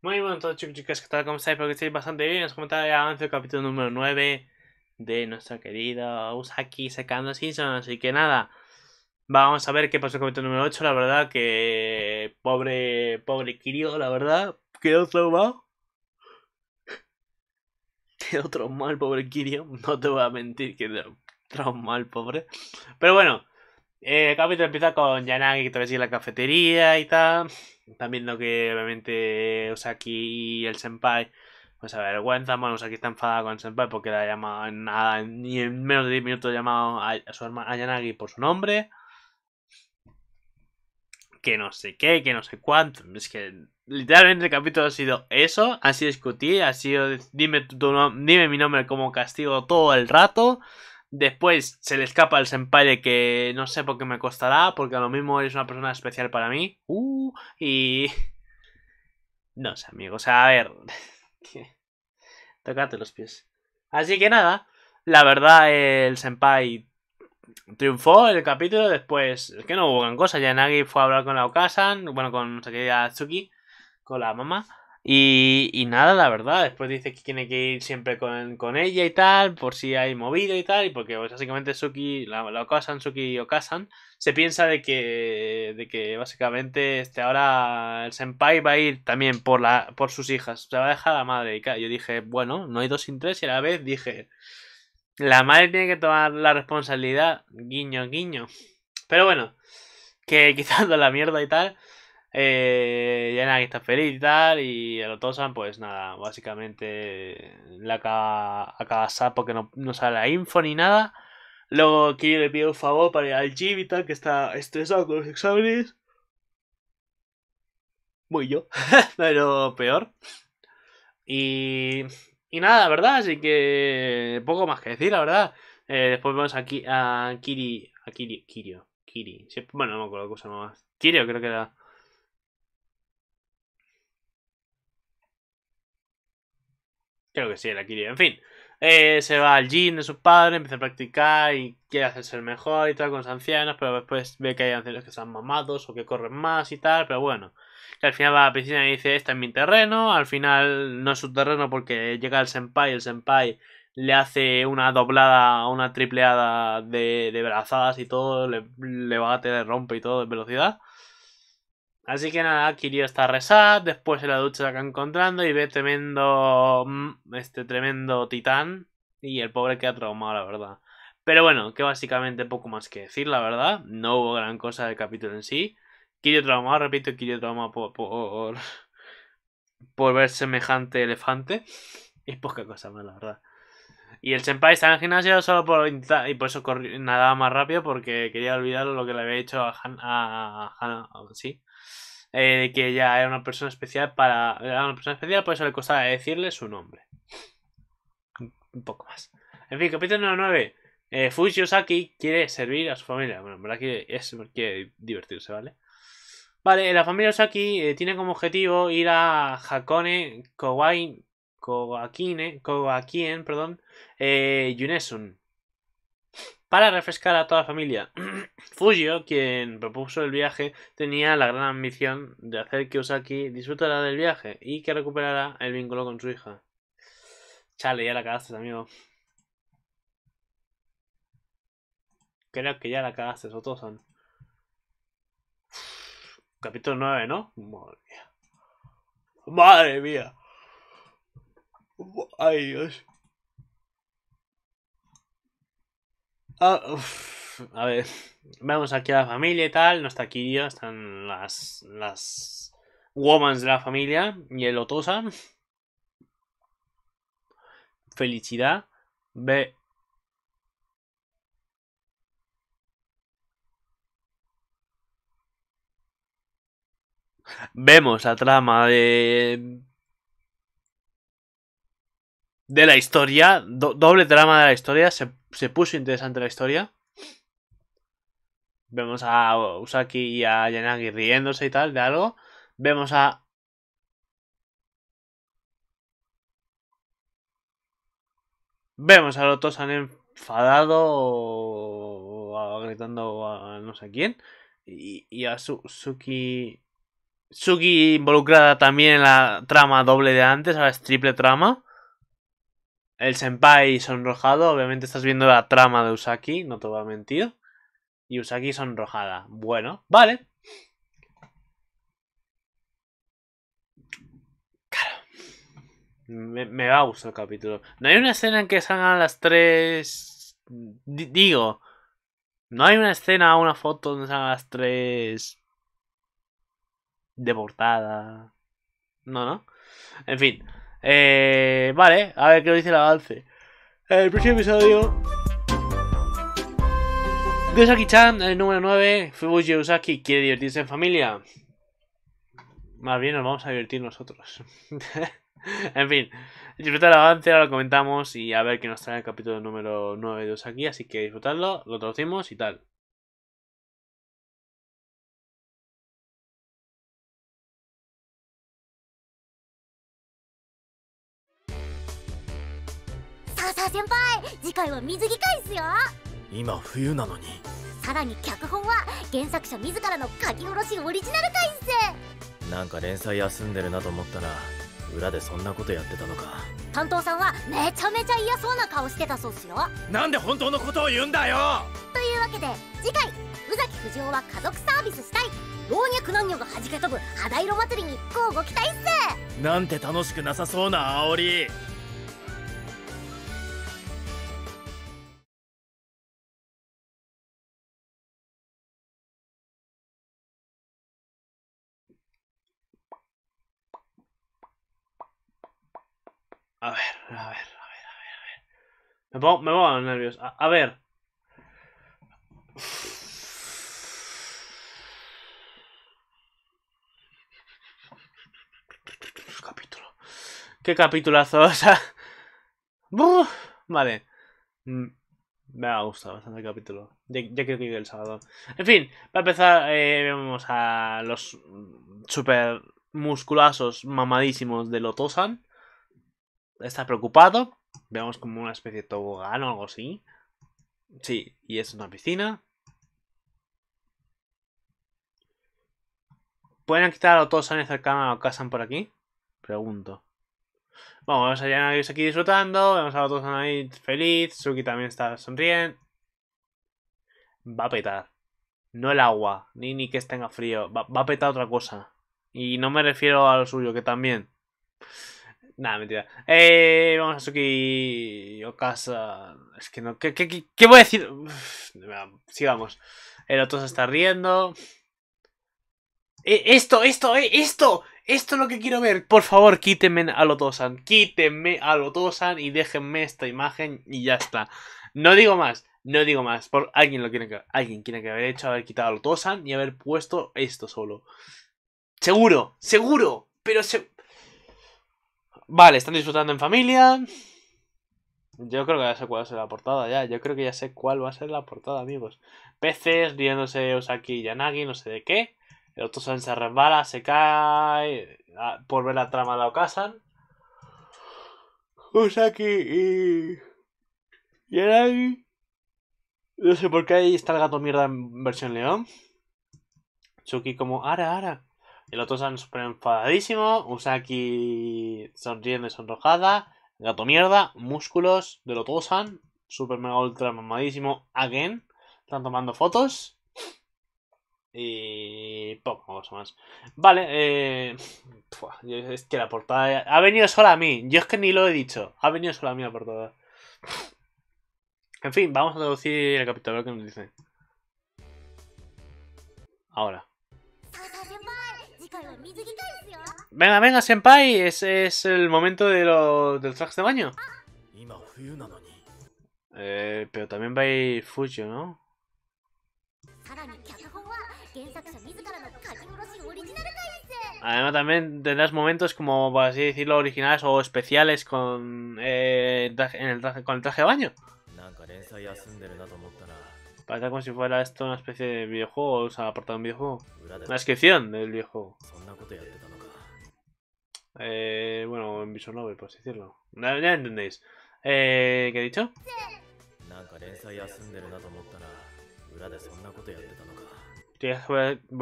Muy bueno todos chicos chicas, ¿qué tal? ¿Cómo estáis? Porque que bastante bien. Os comentaba ya avance el capítulo número 9 de nuestro querido Usaki sacando Season. Así que nada, vamos a ver qué pasó con el capítulo número 8. La verdad que pobre, pobre Kirio, la verdad, quedó traumado. Otro mal, pobre Kirio. No te voy a mentir, que otro mal pobre. Pero bueno, el eh, capítulo empieza con Yanagi que todavía sigue la cafetería y tal. también lo que obviamente Osaki y el senpai pues a ver, Bueno, Osaki está enfadada con el senpai porque la en nada, ni en menos de 10 minutos llamado a, su a Yanagi por su nombre que no sé qué, que no sé cuánto. Es que literalmente el capítulo ha sido eso, así discutí, ha sido dime, tu, nombre dime mi nombre como castigo todo el rato. Después se le escapa al senpai de que no sé por qué me costará, porque a lo mismo eres una persona especial para mí. Uh, y... No sé, amigo, o sea, a ver... Tócate los pies. Así que nada, la verdad el senpai triunfó el capítulo después. Es que no hubo gran cosa. ya Nagi fue a hablar con la Okasan, bueno, con a Tsuki, con la mamá. Y, y, nada, la verdad. Después dice que tiene que ir siempre con, ella y tal, por si hay movida y tal. Y porque pues, básicamente suki la, Okasan, Tsuki y Okasan, se piensa de que, de que básicamente este, ahora el senpai va a ir también por, la, por sus hijas. se va a dejar la madre. Y yo dije, bueno, no hay dos sin tres. Y a la vez dije la madre tiene que tomar la responsabilidad, guiño, guiño. Pero bueno, que quitando la mierda y tal, eh, ya nada, que está feliz y tal, y a lo tosan, pues nada, básicamente la acaba, a sapo que no, sale la info ni nada. Luego que le pide un favor para ir al gym y tal, que está estresado con los exámenes. Muy yo, pero peor. Y y nada, verdad, así que poco más que decir, la verdad. Eh, después vamos aquí a Kiri. A Kiri. Kirio. Kiri. bueno, no me acuerdo cosa más. Kirio creo que era. Creo que sí, era Kirio. En fin. Eh, se va al gym de sus padres, empieza a practicar y quiere hacerse el mejor y tal con los ancianos, pero después ve que hay ancianos que están mamados o que corren más y tal, pero bueno. Que al final va a la piscina y dice, este es mi terreno, al final no es su terreno porque llega el senpai, el senpai le hace una doblada, una tripleada de, brazadas y todo, le, le bate, le rompe y todo en velocidad. Así que nada, Kirio está resat, después en la ducha se acá encontrando y ve tremendo. Mm, este tremendo titán. Y el pobre queda traumado, la verdad. Pero bueno, que básicamente poco más que decir, la verdad. No hubo gran cosa del capítulo en sí. Kirio traumado, repito, Kirio traumado por, por. ver semejante elefante. y poca cosa más, la verdad. Y el senpai está en el gimnasio solo por Y por eso nadaba más rápido porque quería olvidar lo que le había hecho a Han. sí, eh, que ya era una persona especial para. una persona especial, por eso le costaba decirle su nombre. Un poco más. En fin, capítulo 9. Eh, Fuji Osaki quiere servir a su familia. Bueno, en verdad que es, quiere divertirse, ¿vale? Vale, la familia Osaki eh, tiene como objetivo ir a Hakone Kowai, Kowakine, Kowakien, perdón, eh, Yunesun, para refrescar a toda la familia, Fujio, quien propuso el viaje, tenía la gran ambición de hacer que Usaki disfrutara del viaje y que recuperara el vínculo con su hija. Chale, ya la cagaste, amigo. Creo que ya la cagaste, Sotosan. Capítulo 9, ¿no? Madre mía. Madre mía. Ay, Dios. Ah, a ver, vamos aquí a la familia y tal. No está aquí ya... están las, las womans de la familia y el Otosa. Felicidad. Ve. Vemos la trama de de la historia, doble trama de la historia, se, puso interesante la historia. Vemos a Usaki y a Yanagi riéndose y tal de algo. Vemos a... Vemos a Han enfadado o gritando a no sé quién. Y, a Suki... Suki involucrada también en la trama doble de antes, ahora es triple trama el senpai sonrojado, obviamente estás viendo la trama de Usaki, no te voy a mentir. Y Usaki sonrojada. Bueno, vale. Claro. Me, va a gustar el capítulo. No hay una escena en que salgan las tres... digo, no hay una escena o una foto donde salgan las tres... De portada. No, no. En fin. Eh, vale, a ver qué nos dice el avance. El próximo episodio. Yosaki-chan, el número 9. y Yosaki quiere divertirse en familia. Más bien nos vamos a divertir nosotros. en fin, disfrutar el avance, ahora lo comentamos y a ver qué nos trae el capítulo número 9 de Usaki Así que disfrutadlo, lo traducimos y tal. さあ先輩次回は水着会っすよ今冬なのにさらに脚本は原作者自らの書き下ろしオリジナル回っすなんか連載休んでるなと思ったら裏でそんなことやってたのか担当さんはめちゃめちゃ嫌そうな顔してたそうっすよなんで本当のことを言うんだよというわけで次回宇崎藤尾は家族サービスしたい老若男女がはじけ飛ぶ肌色祭りに乞うご期待っすなんて楽しくなさそうな煽り A ver, a ver, a ver, a ver, a ver. Me pongo, me pongo nervios. A, ver. Capítulo. Qué capitulazo, o sea. vale. Mm, me ha gustado bastante el capítulo. Ya, que llegue el sábado. En fin, para empezar, eh, vemos a los super musculosos mamadísimos de Lotosan está preocupado. Vemos como una especie de tobogán o algo así. Sí, y es una piscina. ¿Pueden quitar a todos este cercanos o casan por aquí? Pregunto. Bueno, vamos a Yanagis aquí disfrutando. Vemos a todos ahí feliz. Suki también está sonriendo. Va a petar. No el agua, ni, ni que tenga frío. va a petar otra cosa. Y no me refiero a lo suyo, que también. Nada, mentira. Eh, vamos a Suki Okasa. Es que no. ¿Qué, voy a decir? sigamos. El otro está riendo. Eh, esto, esto, eh, esto. Esto es lo que quiero ver. Por favor, quítenme a Lotosan. Quítenme a Lotosan y déjenme esta imagen y ya está. No digo más. No digo más. Por alguien lo tiene que. Alguien tiene que haber hecho haber quitado a Lotosan y haber puesto esto solo. Seguro, seguro. Pero se Vale, están disfrutando en familia. Yo creo que ya sé cuál va a ser la portada ya. Yo creo que ya sé cuál va a ser la portada, amigos. Peces riéndose Osaki y Yanagi, no sé de qué. El otro se resbala, se cae. Ah, por ver la trama la ocasan. Osaki y. Yanagi. No sé por qué ahí está el gato mierda en versión león. Chucky como, ara, ara. El otro San super enfadadísimo. Usaki sonriendo y sonrojada. Gato mierda. Músculos del Otosan. Super mega ultra mamadísimo. Again. Están tomando fotos. Y poco más. Vale, eh... es que la portada ha venido sola a mí. Yo es que ni lo he dicho. Ha venido sola a mí la portada. En fin, vamos a traducir el capítulo que nos dice. Ahora. Venga, venga, senpai, es, es el momento de del traje de baño. Eh, pero también va a ir Fujio, ¿no? Además también tendrás momentos como, por así decirlo, originales o especiales con, eh, el traje, con el traje de baño. Parece como si fuera esto una especie de videojuego, o sea, apartado de un videojuego. Una descripción del videojuego. Eh, bueno, en Visual Novel, por así decirlo. Ya, entendéis. Eh, ¿Qué he dicho? ¿Qué ¿Voy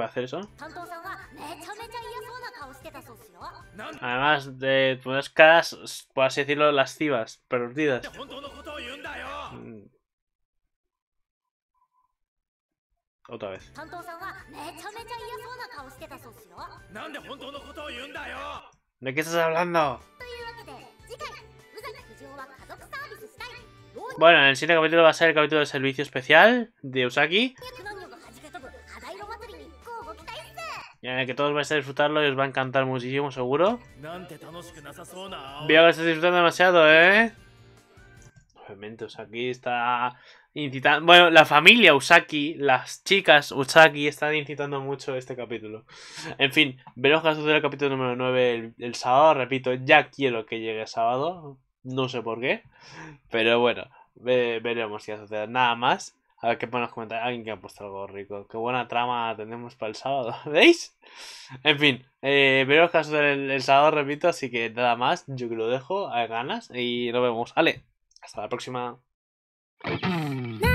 a hacer eso? Además de poner pues, caras, por así decirlo, lascivas, perdidas. otra vez. ¿De qué estás hablando? Bueno, en el siguiente capítulo va a ser el capítulo de servicio especial de Usaki. Ya que todos vais a disfrutarlo y os va a encantar muchísimo, seguro. Veo que estás disfrutando demasiado, ¿eh? Obviamente, Usaki está Incitando, bueno, la familia Usaki, las chicas Usaki están incitando mucho este capítulo. En fin, veremos qué sucede el capítulo número 9 el, sábado. Repito, ya quiero que llegue el sábado. No sé por qué. Pero bueno, veremos qué sucede. Nada más. A ver qué ponen los comentarios. Alguien que ha puesto algo rico. Qué buena trama tenemos para el sábado. ¿Veis? En fin, eh, veremos qué del el, sábado, repito. Así que nada más. Yo que lo dejo. A ganas. Y nos vemos. vale Hasta la próxima. ん